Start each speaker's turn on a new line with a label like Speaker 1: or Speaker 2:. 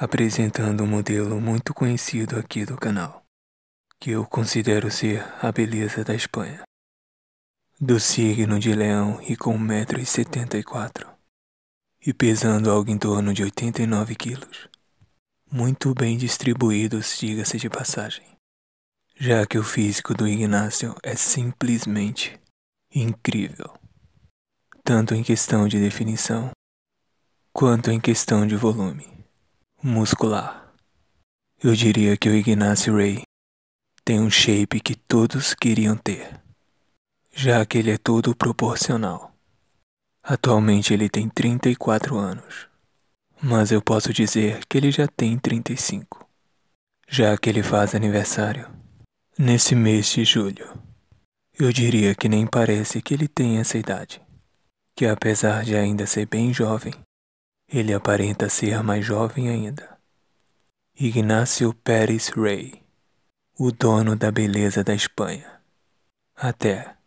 Speaker 1: apresentando um modelo muito conhecido aqui do canal, que eu considero ser a beleza da Espanha. Do signo de leão e com 1,74m, e pesando algo em torno de 89 quilos. Muito bem distribuídos, diga-se de passagem, já que o físico do Ignacio é simplesmente incrível, tanto em questão de definição quanto em questão de volume muscular. Eu diria que o Ignacio Ray tem um shape que todos queriam ter, já que ele é todo proporcional. Atualmente ele tem 34 anos, mas eu posso dizer que ele já tem 35, já que ele faz aniversário nesse mês de julho. Eu diria que nem parece que ele tem essa idade, que apesar de ainda ser bem jovem, ele aparenta ser mais jovem ainda. Ignacio Pérez Rey, o dono da beleza da Espanha. Até